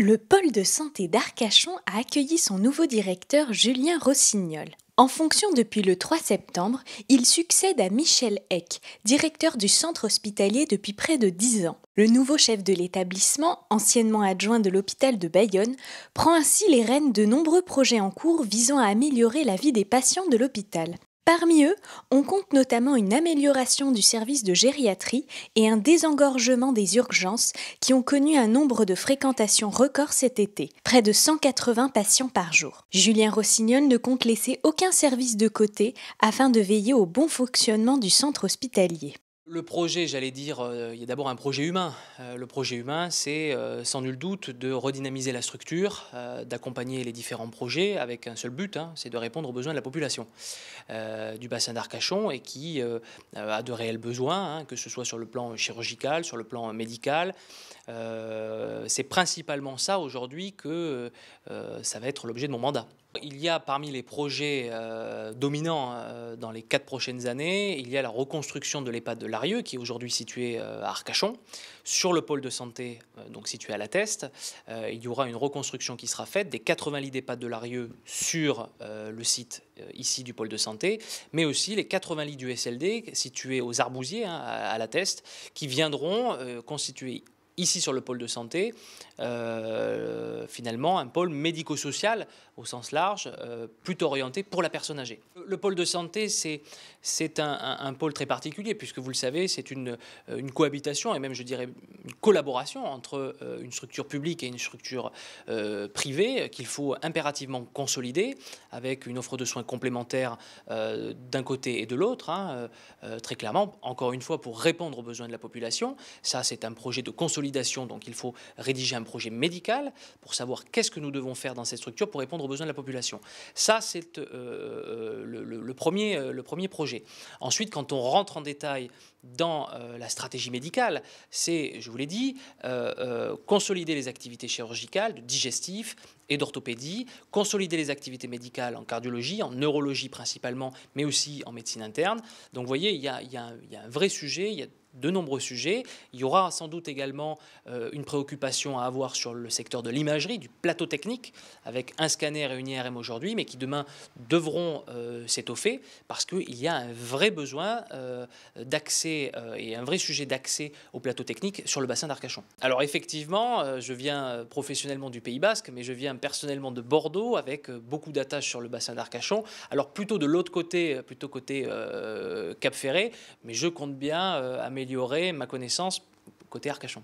Le pôle de santé d'Arcachon a accueilli son nouveau directeur Julien Rossignol. En fonction depuis le 3 septembre, il succède à Michel Heck, directeur du centre hospitalier depuis près de 10 ans. Le nouveau chef de l'établissement, anciennement adjoint de l'hôpital de Bayonne, prend ainsi les rênes de nombreux projets en cours visant à améliorer la vie des patients de l'hôpital. Parmi eux, on compte notamment une amélioration du service de gériatrie et un désengorgement des urgences qui ont connu un nombre de fréquentations record cet été, près de 180 patients par jour. Julien Rossignol ne compte laisser aucun service de côté afin de veiller au bon fonctionnement du centre hospitalier. Le projet, j'allais dire, euh, il y a d'abord un projet humain. Euh, le projet humain, c'est euh, sans nul doute de redynamiser la structure, d'accompagner les différents projets avec un seul but, hein, c'est de répondre aux besoins de la population du bassin d'Arcachon et qui a de réels besoins, hein, que ce soit sur le plan chirurgical, sur le plan médical. c'est principalement ça aujourd'hui que ça va être l'objet de mon mandat. Il y a parmi les projets euh, dominants euh, dans les quatre prochaines années, il y a la reconstruction de l'EHPAD de Larieux, qui est aujourd'hui située euh, à Arcachon, sur le pôle de santé, donc situé à la Teste. il y aura une reconstruction qui sera faite des 80 lits d'EHPAD de Larieux sur le site ici du pôle de santé, mais aussi les 80 lits du SLD situés aux Arbousiers, hein, à, la Teste, qui viendront constituer ici sur le pôle de santé, euh, finalement un pôle médico-social au sens large, euh, plutôt orienté pour la personne âgée le pôle de santé, c'est un, un, pôle très particulier, puisque vous le savez, c'est une, euh, une, cohabitation et même, je dirais, une collaboration entre euh, une structure publique et une structure euh, privée qu'il faut impérativement consolider, avec une offre de soins complémentaires d'un côté et de l'autre, hein, très clairement, encore une fois, pour répondre aux besoins de la population. Ça, c'est un projet de consolidation, donc il faut rédiger un projet médical pour savoir qu'est-ce que nous devons faire dans cette structure pour répondre aux besoins de la population. Ça, c'est le le, premier, euh, le premier projet. Ensuite, quand on rentre en détail dans euh, la stratégie médicale, c'est, je vous l'ai dit, euh, consolider les activités chirurgicales, de digestif et d'orthopédie, consolider les activités médicales en cardiologie, en neurologie principalement, mais aussi en médecine interne. Donc vous voyez, il y a, un, y a un vrai sujet, il y a de nombreux sujets. Il y aura sans doute également euh, une préoccupation à avoir sur le secteur de l'imagerie, du plateau technique, avec un scanner et une IRM aujourd'hui, mais qui demain devront euh, s'étoffer parce qu'il y a un vrai besoin euh, d'accès et un vrai sujet d'accès au plateau technique sur le bassin d'Arcachon. Alors effectivement, je viens professionnellement du Pays Basque, mais je viens personnellement de Bordeaux avec beaucoup d'attaches sur le bassin d'Arcachon. Alors plutôt de l'autre côté, plutôt côté Cap Ferré, mais je compte bien améliorer aurait ma connaissance côté Arcachon.